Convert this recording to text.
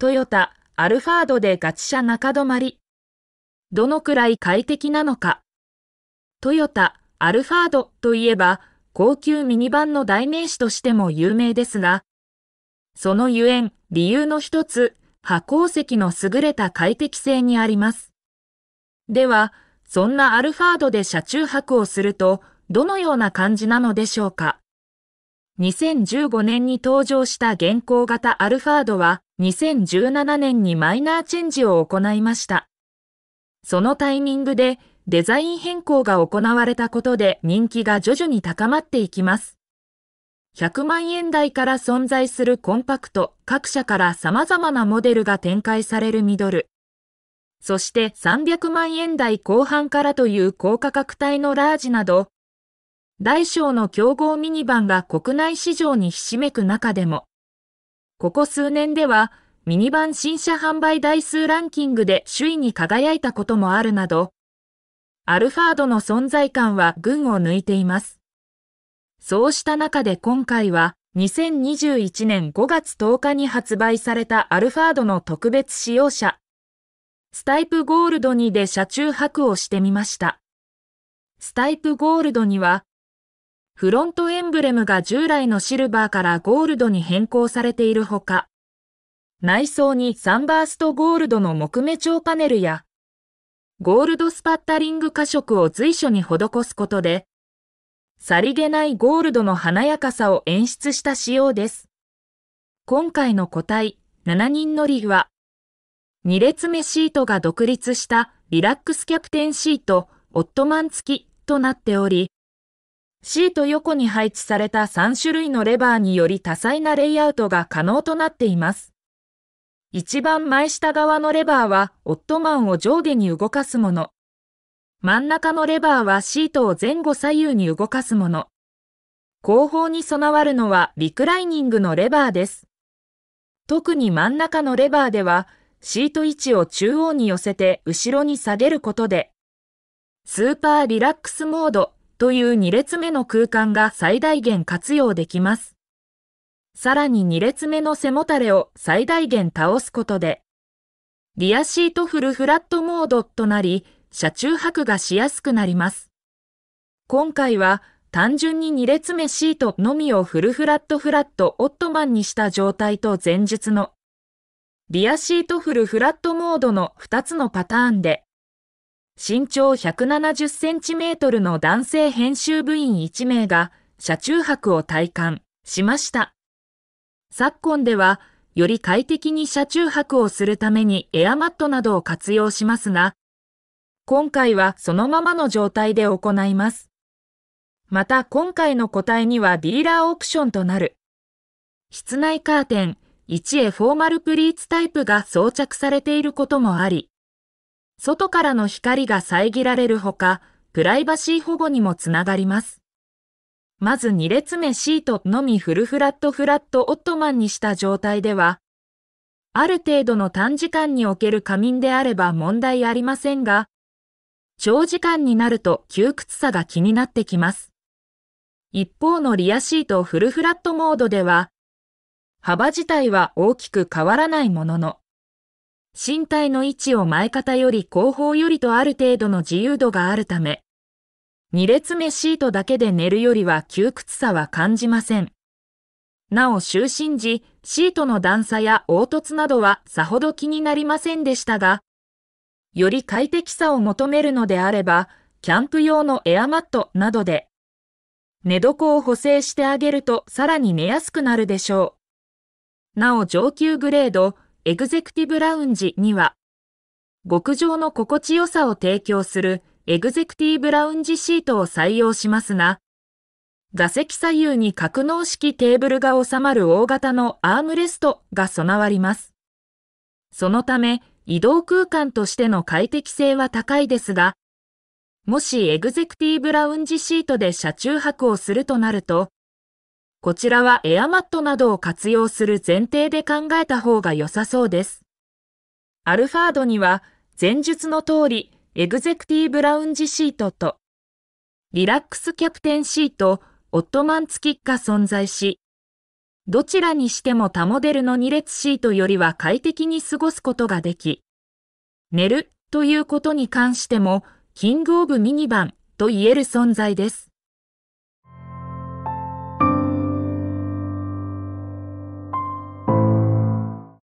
トヨタ、アルファードでガチ車中止まり。どのくらい快適なのか。トヨタ、アルファードといえば、高級ミニバンの代名詞としても有名ですが、そのゆえん、理由の一つ、発光石の優れた快適性にあります。では、そんなアルファードで車中泊をすると、どのような感じなのでしょうか。2015年に登場した現行型アルファードは、2017年にマイナーチェンジを行いました。そのタイミングでデザイン変更が行われたことで人気が徐々に高まっていきます。100万円台から存在するコンパクト各社から様々なモデルが展開されるミドル。そして300万円台後半からという高価格帯のラージなど、大小の競合ミニバンが国内市場にひしめく中でも、ここ数年では、ミニバン新車販売台数ランキングで首位に輝いたこともあるなど、アルファードの存在感は群を抜いています。そうした中で今回は、2021年5月10日に発売されたアルファードの特別使用車、スタイプゴールド2で車中泊をしてみました。スタイプゴールドにはフロントエンブレムが従来のシルバーからゴールドに変更されているほか、内装にサンバーストゴールドの木目調パネルや、ゴールドスパッタリング加色を随所に施すことで、さりげないゴールドの華やかさを演出した仕様です。今回の個体7人乗りは、2列目シートが独立したリラックスキャプテンシート、オットマン付きとなっており、シート横に配置された3種類のレバーにより多彩なレイアウトが可能となっています。一番前下側のレバーはオットマンを上下に動かすもの。真ん中のレバーはシートを前後左右に動かすもの。後方に備わるのはリクライニングのレバーです。特に真ん中のレバーでは、シート位置を中央に寄せて後ろに下げることで、スーパーリラックスモードという2列目の空間が最大限活用できます。さらに2列目の背もたれを最大限倒すことで、リアシートフルフラットモードとなり、車中泊がしやすくなります。今回は単純に2列目シートのみをフルフラットフラットオットマンにした状態と前述のリアシートフルフラットモードの2つのパターンで身長170センチメートルの男性編集部員1名が車中泊を体感しました。昨今では、より快適に車中泊をするためにエアマットなどを活用しますが、今回はそのままの状態で行います。また今回の個体にはディーラーオプションとなる。室内カーテン、1A フォーマルプリーツタイプが装着されていることもあり、外からの光が遮られるほか、プライバシー保護にもつながります。まず2列目シートのみフルフラットフラットオットマンにした状態では、ある程度の短時間における仮眠であれば問題ありませんが、長時間になると窮屈さが気になってきます。一方のリアシートフルフラットモードでは、幅自体は大きく変わらないものの、身体の位置を前方より後方よりとある程度の自由度があるため、2列目シートだけで寝るよりは窮屈さは感じません。なお就寝時、シートの段差や凹凸などはさほど気になりませんでしたが、より快適さを求めるのであれば、キャンプ用のエアマットなどで、寝床を補正してあげるとさらに寝やすくなるでしょう。なお上級グレード、エグゼクティブラウンジには、極上の心地よさを提供するエグゼクティブラウンジシートを採用しますが、座席左右に格納式テーブルが収まる大型のアームレストが備わります。そのため、移動空間としての快適性は高いですが、もしエグゼクティブラウンジシートで車中泊をするとなると、こちらはエアマットなどを活用する前提で考えた方が良さそうです。アルファードには前述の通りエグゼクティブラウンジシートとリラックスキャプテンシート、オットマン付きが存在し、どちらにしても他モデルの2列シートよりは快適に過ごすことができ、寝るということに関しても、キングオブミニバンと言える存在です。